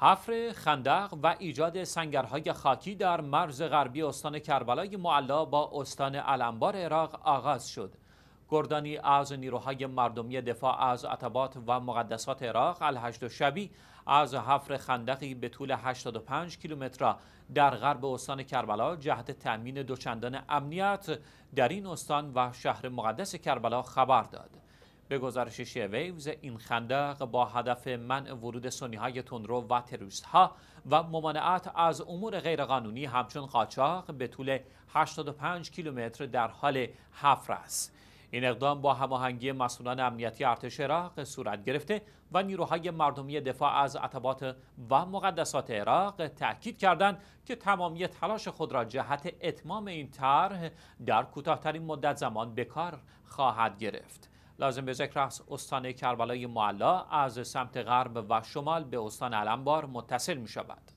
حفر خندق و ایجاد سنگرهای خاکی در مرز غربی استان کربلای معلا با استان علمبار عراق آغاز شد. گردانی از نیروهای مردمی دفاع از عتبات و مقدسات عراق الهشت و شبی از حفر خندقی به طول 85 کیلومتر در غرب استان کربلا جهت تأمین دوچندان امنیت در این استان و شهر مقدس کربلا خبر داد. به گزارش شیویوز، این خندق با هدف منع ورود سنی های تندرو و تروریست ها و ممانعت از امور غیرقانونی همچون قاچاق به طول 85 کیلومتر در حال حفر است این اقدام با هماهنگی مسئولان امنیتی ارتش عراق صورت گرفته و نیروهای مردمی دفاع از عتبات و مقدسات عراق تاکید کردند که تمامی تلاش خود را جهت اتمام این طرح در کوتاهترین مدت زمان به کار خواهد گرفت لازم به ذکر است استان کربلای معلا از سمت غرب و شمال به استان علمبار متصل می شود.